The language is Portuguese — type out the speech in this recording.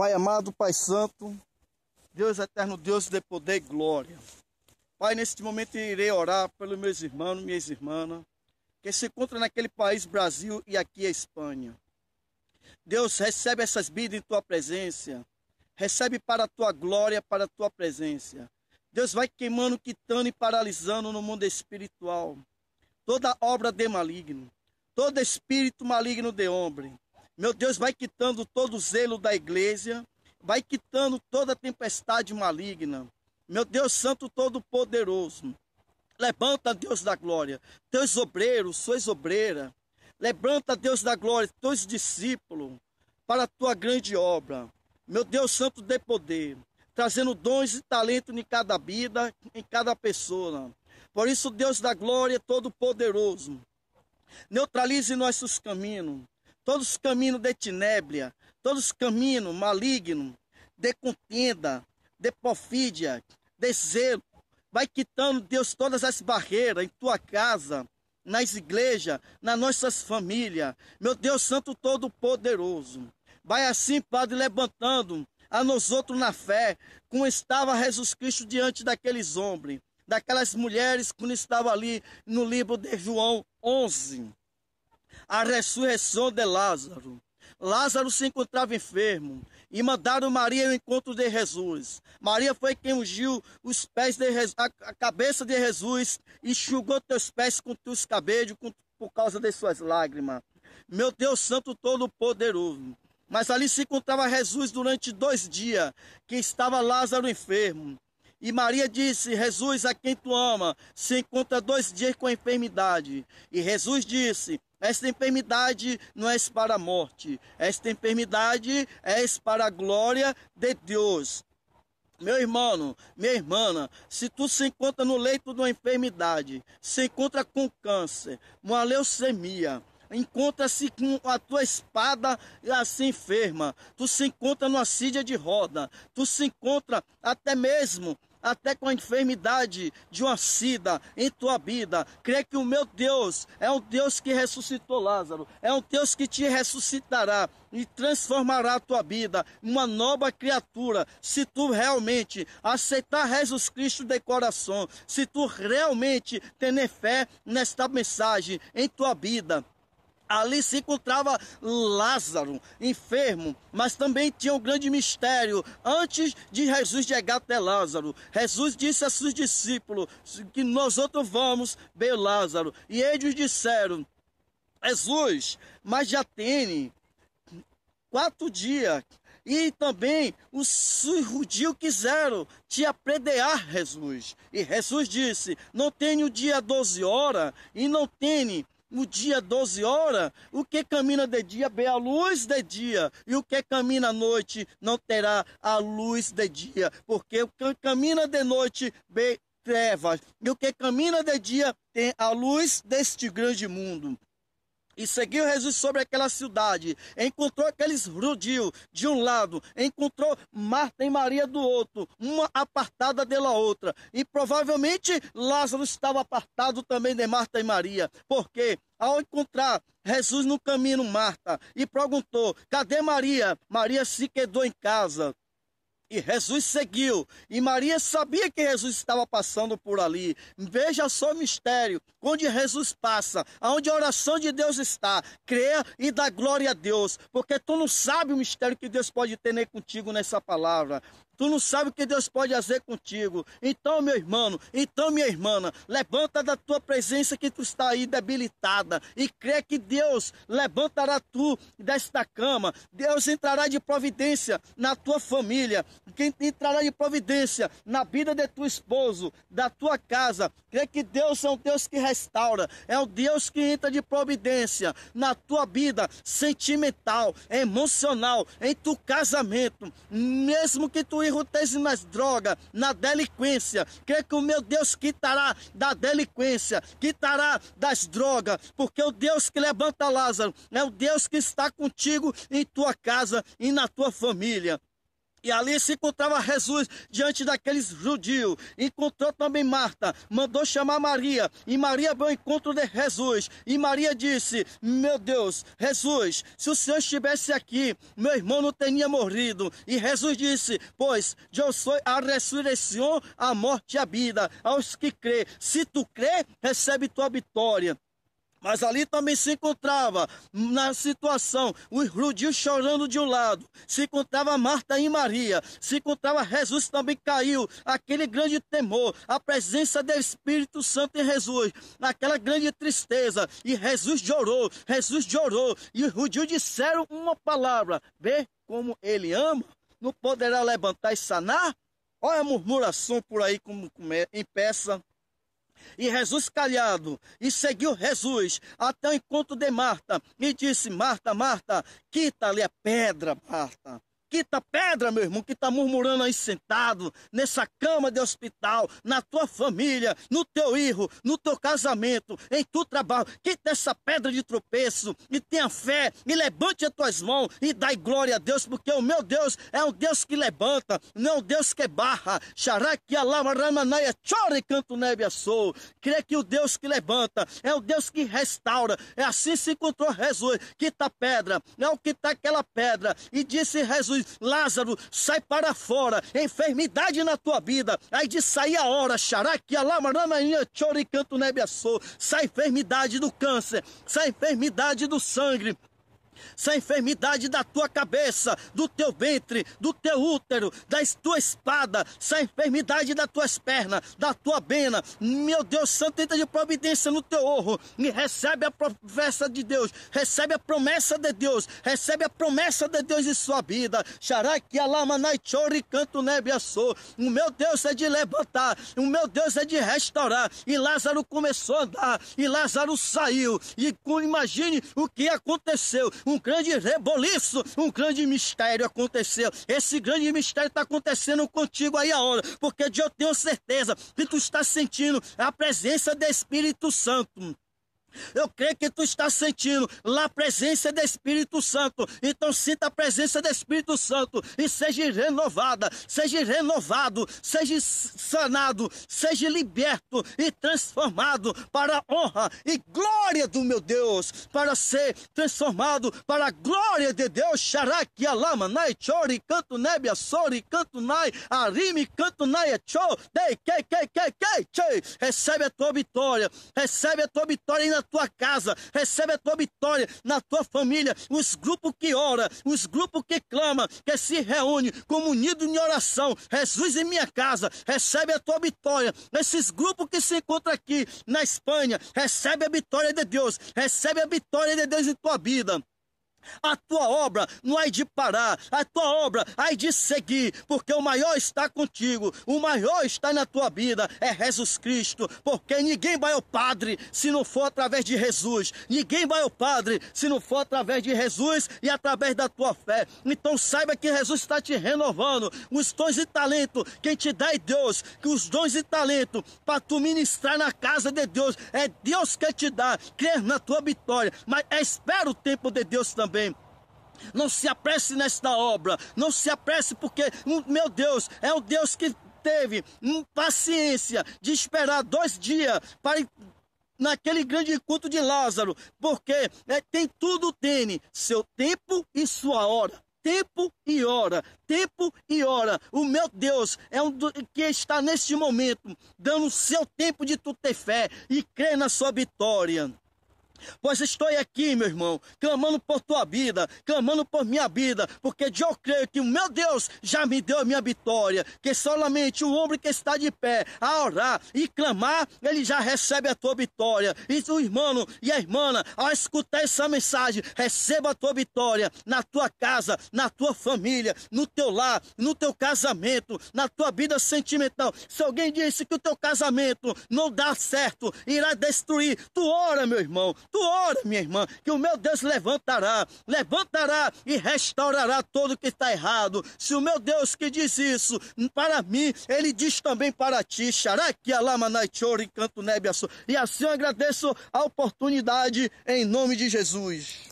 Pai amado, Pai santo, Deus eterno, Deus de poder e glória. Pai, neste momento irei orar pelos meus irmãos, minhas irmãs, que se encontram naquele país Brasil e aqui a Espanha. Deus, recebe essas vidas em tua presença. Recebe para a tua glória, para a tua presença. Deus vai queimando, quitando e paralisando no mundo espiritual toda obra de maligno, todo espírito maligno de homem, meu Deus, vai quitando todo o zelo da igreja, vai quitando toda tempestade maligna. Meu Deus Santo Todo-Poderoso, levanta, Deus da glória, teus obreiros, suas obreiras. Levanta, Deus da glória, teus discípulos para a tua grande obra. Meu Deus Santo de poder, trazendo dons e talento em cada vida, em cada pessoa. Por isso, Deus da glória, Todo-Poderoso, neutralize nossos caminhos, todos os caminhos de tinébria, todos os caminhos malignos, de contenda, de porfídia, de zelo. Vai quitando, Deus, todas as barreiras em tua casa, nas igrejas, nas nossas famílias. Meu Deus Santo Todo-Poderoso. Vai assim, Padre, levantando a nós outros na fé, como estava Jesus Cristo diante daqueles homens, daquelas mulheres, como estava ali no livro de João 11 a ressurreição de Lázaro. Lázaro se encontrava enfermo e mandaram Maria ao encontro de Jesus. Maria foi quem ungiu os pés de Jesus, a cabeça de Jesus e enxugou teus pés com teus cabelos com, por causa de suas lágrimas. Meu Deus Santo Todo-Poderoso. Mas ali se encontrava Jesus durante dois dias, que estava Lázaro enfermo. E Maria disse: Jesus, a quem tu ama, se encontra dois dias com a enfermidade. E Jesus disse: esta enfermidade não é para a morte, esta enfermidade é para a glória de Deus. Meu irmão, minha irmã, se tu se encontra no leito de uma enfermidade, se encontra com câncer, uma leucemia, encontra-se com a tua espada assim enferma, tu se encontra numa sídia de roda, tu se encontra até mesmo até com a enfermidade de uma sida em tua vida. Crê que o meu Deus é um Deus que ressuscitou Lázaro, é um Deus que te ressuscitará e transformará a tua vida em uma nova criatura. Se tu realmente aceitar Jesus Cristo de coração, se tu realmente ter fé nesta mensagem em tua vida. Ali se encontrava Lázaro, enfermo, mas também tinha um grande mistério. Antes de Jesus chegar até Lázaro, Jesus disse a seus discípulos que nós outros vamos ver Lázaro. E eles disseram, Jesus, mas já tem quatro dias e também os judeus quiseram te apredear, Jesus. E Jesus disse: Não tenho dia 12 horas e não tenho no dia 12 horas, o que camina de dia vê a luz de dia, e o que camina à noite não terá a luz de dia, porque o que camina de noite vê trevas, e o que camina de dia tem a luz deste grande mundo. E seguiu Jesus sobre aquela cidade. Encontrou aqueles Rudil de um lado, encontrou Marta e Maria do outro, uma apartada dela outra. E provavelmente Lázaro estava apartado também de Marta e Maria. Porque ao encontrar Jesus no caminho, Marta, e perguntou: Cadê Maria? Maria se quedou em casa. E Jesus seguiu. E Maria sabia que Jesus estava passando por ali. Veja só o mistério. Onde Jesus passa, aonde a oração de Deus está. Creia e dá glória a Deus. Porque tu não sabe o mistério que Deus pode ter contigo nessa palavra. Tu não sabe o que Deus pode fazer contigo. Então, meu irmão, então, minha irmã, levanta da tua presença que tu está aí debilitada e crê que Deus levantará tu desta cama. Deus entrará de providência na tua família. Quem entrará de providência na vida de tu esposo, da tua casa. Crê que Deus é um Deus que restaura, é um Deus que entra de providência na tua vida sentimental, emocional, em tu casamento, mesmo que tu enruteze nas drogas, na delinquência. Crê que o meu Deus quitará da delinquência, quitará das drogas, porque o Deus que levanta Lázaro é o Deus que está contigo em tua casa e na tua família. E ali se encontrava Jesus diante daqueles judios. Encontrou também Marta, mandou chamar Maria. E Maria veio ao encontro de Jesus. E Maria disse: Meu Deus, Jesus, se o Senhor estivesse aqui, meu irmão não teria morrido. E Jesus disse: Pois eu sou a ressurreição, a morte e a vida. Aos que crê, se tu crê, recebe tua vitória. Mas ali também se encontrava na situação, os judeus chorando de um lado, se encontrava Marta e Maria, se encontrava Jesus também caiu, aquele grande temor, a presença do Espírito Santo em Jesus, naquela grande tristeza, e Jesus chorou, Jesus chorou, e os disseram uma palavra, vê como ele ama, não poderá levantar e sanar? Olha a murmuração por aí como é, em peça. E Jesus calhado, e seguiu Jesus até o encontro de Marta, e disse: Marta, Marta, quita-lhe a pedra, Marta. Quita pedra, meu irmão, que está murmurando aí sentado, nessa cama de hospital, na tua família, no teu erro, no teu casamento, em teu trabalho. Quita é essa pedra de tropeço e tenha fé e levante as tuas mãos e dai glória a Deus, porque o meu Deus é um Deus que levanta, não é um Deus que barra. Xaraki alama ramanaia chore canto neve assou. Crê que o Deus que levanta é o Deus que restaura. É assim se encontrou Jesus. Quita pedra, não é quita tá aquela pedra. E disse Jesus Lázaro, sai para fora, enfermidade na tua vida, aí de sair a hora, xaraque, alamaranainha, chore, canto, nebiaçô, sai enfermidade do câncer, sai enfermidade do sangue, se a enfermidade da tua cabeça, do teu ventre, do teu útero, da tua espada, se a enfermidade das tuas pernas, da tua bena, meu Deus Santo, entra de providência no teu orro e recebe a promessa de Deus, recebe a promessa de Deus, recebe a promessa de Deus em sua vida. Xaraki alamanaichori canto nebiaçô. O meu Deus é de levantar, o meu Deus é de restaurar. E Lázaro começou a andar, e Lázaro saiu. E imagine o que aconteceu um grande reboliço, um grande mistério aconteceu. Esse grande mistério está acontecendo contigo aí agora, porque eu tenho certeza que tu está sentindo a presença do Espírito Santo. Eu creio que tu está sentindo lá a presença do Espírito Santo. Então sinta a presença do Espírito Santo e seja renovada, seja renovado, seja sanado, seja liberto e transformado para a honra e glória do meu Deus, para ser transformado para a glória de Deus. Xaraki alama nai chori canto nebia sori canto nai arime canto nai echo é dei kei kei kei kei Recebe a tua vitória, recebe a tua vitória a tua casa, recebe a tua vitória na tua família. Os grupos que ora, os grupos que clama, que se reúne como unido em oração. Jesus em minha casa, recebe a tua vitória. Esses grupos que se encontram aqui na Espanha, recebe a vitória de Deus, recebe a vitória de Deus em tua vida. A tua obra não há de parar, a tua obra há de seguir, porque o maior está contigo, o maior está na tua vida, é Jesus Cristo, porque ninguém vai ao Padre se não for através de Jesus, ninguém vai ao Padre se não for através de Jesus e através da tua fé. Então saiba que Jesus está te renovando, os dons e talento, quem te dá é Deus, que os dons e talento para tu ministrar na casa de Deus, é Deus que te dá, crer na tua vitória, mas espera o tempo de Deus também não se apresse nesta obra, não se apresse, porque, hum, meu Deus, é o Deus que teve hum, paciência de esperar dois dias para naquele grande culto de Lázaro, porque é, tem tudo tem seu tempo e sua hora. Tempo e hora, tempo e hora. O meu Deus é um do, que está neste momento, dando o seu tempo de tu ter fé e crer na sua vitória. Pois estou aqui, meu irmão, clamando por tua vida, clamando por minha vida, porque eu creio que o meu Deus já me deu a minha vitória, que somente o homem que está de pé a orar e clamar, ele já recebe a tua vitória. E o irmão e a irmã, ao escutar essa mensagem, receba a tua vitória na tua casa, na tua família, no teu lar, no teu casamento, na tua vida sentimental. Se alguém disse que o teu casamento não dá certo, irá destruir, tu ora, meu irmão, Tu ora, minha irmã, que o meu Deus levantará, levantará e restaurará todo o que está errado. Se o meu Deus que diz isso para mim, ele diz também para ti. Xaraki alamanaichori canto nebiaçu. E assim eu agradeço a oportunidade em nome de Jesus.